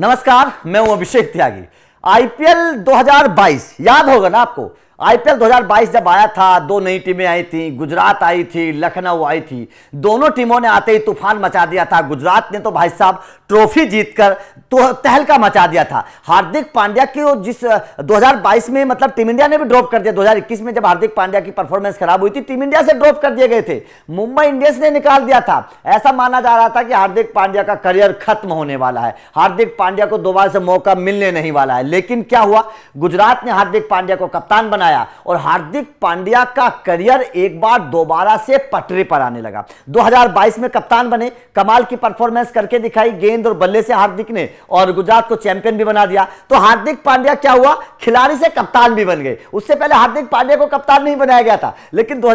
नमस्कार मैं हूं अभिषेक त्यागी आईपीएल 2022 याद होगा ना आपको आईपीएल 2022 जब आया था दो नई टीमें आई थी गुजरात आई थी लखनऊ आई थी दोनों टीमों ने आते ही तूफान मचा दिया था गुजरात ने तो भाई साहब ट्रॉफी जीतकर तो तहलका मचा दिया था हार्दिक पांड्या की जिस 2022 में मतलब टीम इंडिया ने भी ड्रॉप कर दिया 2021 में जब हार्दिक पांड्या की परफॉर्मेंस खराब हुई थी टीम इंडिया से ड्रॉप कर दिए गए थे मुंबई इंडियंस ने निकाल दिया था ऐसा माना जा रहा था कि हार्दिक पांड्या का करियर खत्म होने वाला है हार्दिक पांड्या को दोबारा से मौका मिलने नहीं वाला है लेकिन क्या हुआ गुजरात ने हार्दिक पांड्या को कप्तान बनाया बनाया और हार्दिक पांड्या का करियर एक बार दोबारा से पटरी पर आने लगा 2022 में कप्तान बने कमाल की परफॉर्मेंस करके दिखाई गेंद और बल्ले से हार्दिक ने और गुजरात को चैंपियन भी बना दिया तो हार्दिक पांड्या क्या हुआ खिलाड़ी से कप्तान भी बन गए उससे पहले हार्दिक पांड्या को कप्तान नहीं बनाया गया था लेकिन दो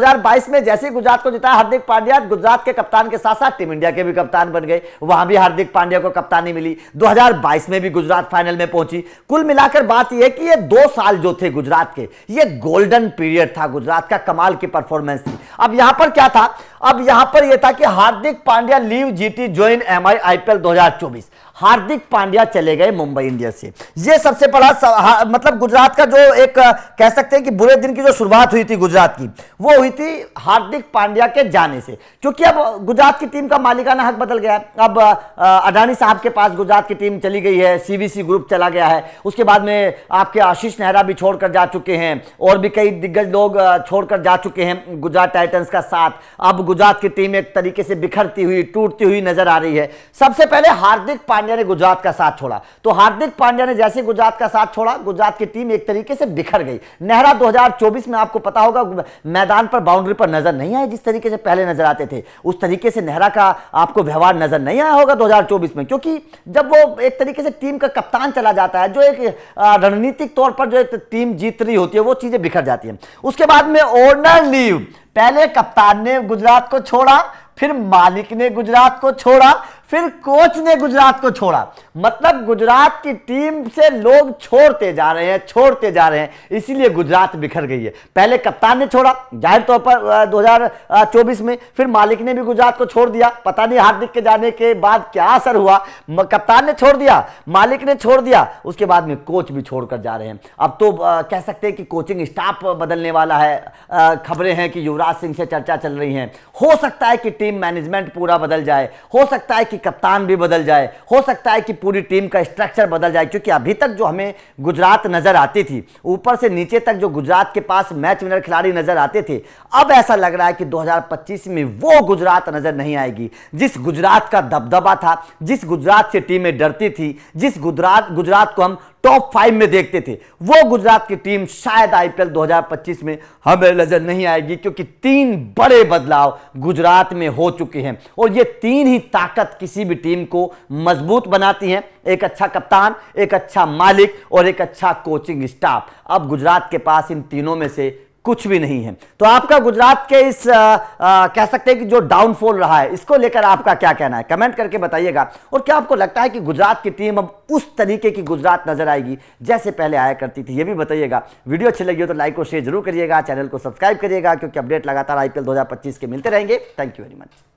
में जैसे गुजरात को जिताया हार्दिक पांड्या गुजरात के कप्तान के साथ साथ टीम इंडिया के भी कप्तान बन गए वहां भी हार्दिक पांड्या को कप्तानी मिली दो में भी गुजरात फाइनल में पहुंची कुल मिलाकर बात यह कि ये दो साल जो थे गुजरात के ये ये गोल्डन पीरियड था गुजरात का कमाल की परफॉर्मेंस थी अब यहां पर क्या था अब यहां पर ये था कि Hardik Pandya leave GT join MI IPL 2024 Hardik Pandya चले गए मुंबई इंडियंस से ये सबसे बड़ा मतलब गुजरात का जो एक कह सकते हैं कि बुरे दिन की जो शुरुआत हुई थी गुजरात की वो हुई थी हार्दिक पांड्या के जाने से क्योंकि अब गुजरात की टीम का मालिकाना हक बदल गया अब अडानी साहब के पास गुजरात की टीम चली गई है सीबीसी ग्रुप चला गया है उसके बाद में आपके आशीष नेहरा भी छोड़कर जा चुके हैं और भी कई दिग्गज लोग छोड़कर जा चुके हैं गुजरात टाइटंस का साथ अब गुजरात की टीम एक तरीके से बिखरती हुई टूटती हुई नजर आ रही है सबसे पहले हार्दिक पांड्या ने गुजरात का साथ छोड़ा तो हार्दिक पांड्या ने जैसे गुजरात का साथ छोड़ा गुजरात की टीम एक तरीके से बिखर गई नेहरा दो में आपको पता होगा मैदान पर बाउंड्री पर नजर नहीं आए जिस तरीके से पहले नजर आते थे उस तरीके से नेहरा का आपको व्यवहार नजर नहीं आया होगा दो में क्योंकि जब वो एक तरीके से टीम का कप्तान चला जाता है जो एक रणनीतिक तौर पर जो एक टीम जीत रही होती है वो चीजें बिखर जाती हैं उसके बाद में ओनर लीव पहले कप्तान ने गुजरात को छोड़ा फिर मालिक ने गुजरात को छोड़ा फिर कोच ने गुजरात को छोड़ा मतलब गुजरात की टीम से लोग छोड़ते जा रहे हैं छोड़ते जा रहे हैं इसीलिए गुजरात बिखर गई है पहले कप्तान ने छोड़ा जाहिर तौर पर 2024 में फिर मालिक ने भी गुजरात को छोड़ दिया पता नहीं हार्दिक के जाने के बाद क्या असर हुआ कप्तान ने छोड़ दिया मालिक ने छोड़ दिया उसके बाद में कोच भी छोड़कर जा रहे हैं अब तो कह सकते हैं कि कोचिंग स्टाफ बदलने वाला है खबरें हैं कि युवराज सिंह से चर्चा चल रही है हो सकता है कि टीम मैनेजमेंट पूरा बदल जाए हो सकता है कि कप्तान भी बदल जाए हो सकता है कि पूरी टीम का स्ट्रक्चर बदल जाए क्योंकि अभी तक जो हमें गुजरात नज़र आती थी ऊपर से नीचे तक जो गुजरात के पास मैच विनर खिलाड़ी नज़र आते थे अब ऐसा लग रहा है कि 2025 में वो गुजरात नज़र नहीं आएगी जिस गुजरात का दबदबा था जिस गुजरात से टीमें डरती थी जिस गुजरात गुजरात को हम टॉप फाइव में देखते थे वो गुजरात की टीम शायद आईपीएल 2025 में हमें नजर नहीं आएगी क्योंकि तीन बड़े बदलाव गुजरात में हो चुके हैं और ये तीन ही ताकत किसी भी टीम को मजबूत बनाती हैं एक अच्छा कप्तान एक अच्छा मालिक और एक अच्छा कोचिंग स्टाफ अब गुजरात के पास इन तीनों में से कुछ भी नहीं है तो आपका गुजरात के इस आ, आ, कह सकते हैं कि जो डाउनफॉल रहा है इसको लेकर आपका क्या कहना है कमेंट करके बताइएगा और क्या आपको लगता है कि गुजरात की टीम अब उस तरीके की गुजरात नजर आएगी जैसे पहले आया करती थी ये भी बताइएगा वीडियो अच्छी लगी हो तो लाइक और शेयर जरूर करिएगा चैनल को सब्सक्राइब करिएगा क्योंकि अपडेट लगातार आईपीएल दो के मिलते रहेंगे थैंक यू वेरी मच